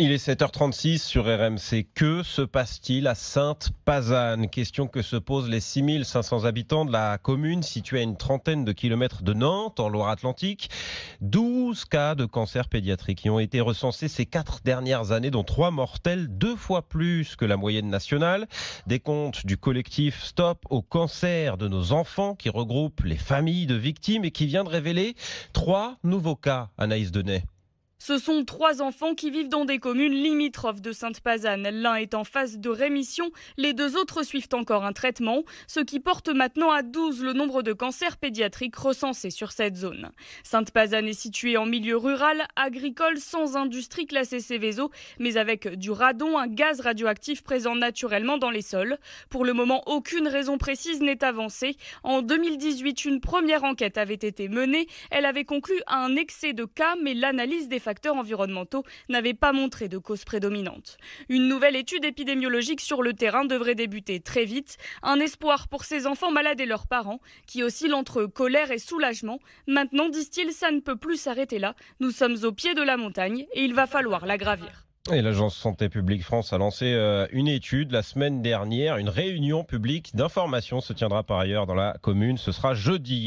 Il est 7h36 sur RMC. Que se passe-t-il à Sainte-Pazanne Question que se posent les 6500 habitants de la commune située à une trentaine de kilomètres de Nantes, en Loire-Atlantique. 12 cas de cancer pédiatrique qui ont été recensés ces quatre dernières années, dont trois mortels, deux fois plus que la moyenne nationale. Des comptes du collectif Stop au cancer de nos enfants qui regroupe les familles de victimes et qui vient de révéler trois nouveaux cas, Anaïs Denet. Ce sont trois enfants qui vivent dans des communes limitrophes de Sainte-Pazanne. L'un est en phase de rémission, les deux autres suivent encore un traitement, ce qui porte maintenant à 12 le nombre de cancers pédiatriques recensés sur cette zone. Sainte-Pazanne est située en milieu rural, agricole, sans industrie classée Céveso, mais avec du radon, un gaz radioactif présent naturellement dans les sols. Pour le moment, aucune raison précise n'est avancée. En 2018, une première enquête avait été menée. Elle avait conclu à un excès de cas, mais l'analyse des facteurs environnementaux n'avaient pas montré de cause prédominante. Une nouvelle étude épidémiologique sur le terrain devrait débuter très vite. Un espoir pour ces enfants malades et leurs parents, qui oscillent entre colère et soulagement. Maintenant, disent-ils, ça ne peut plus s'arrêter là. Nous sommes au pied de la montagne et il va falloir la gravir. Et l'Agence Santé publique France a lancé euh, une étude la semaine dernière. Une réunion publique d'information se tiendra par ailleurs dans la commune. Ce sera jeudi.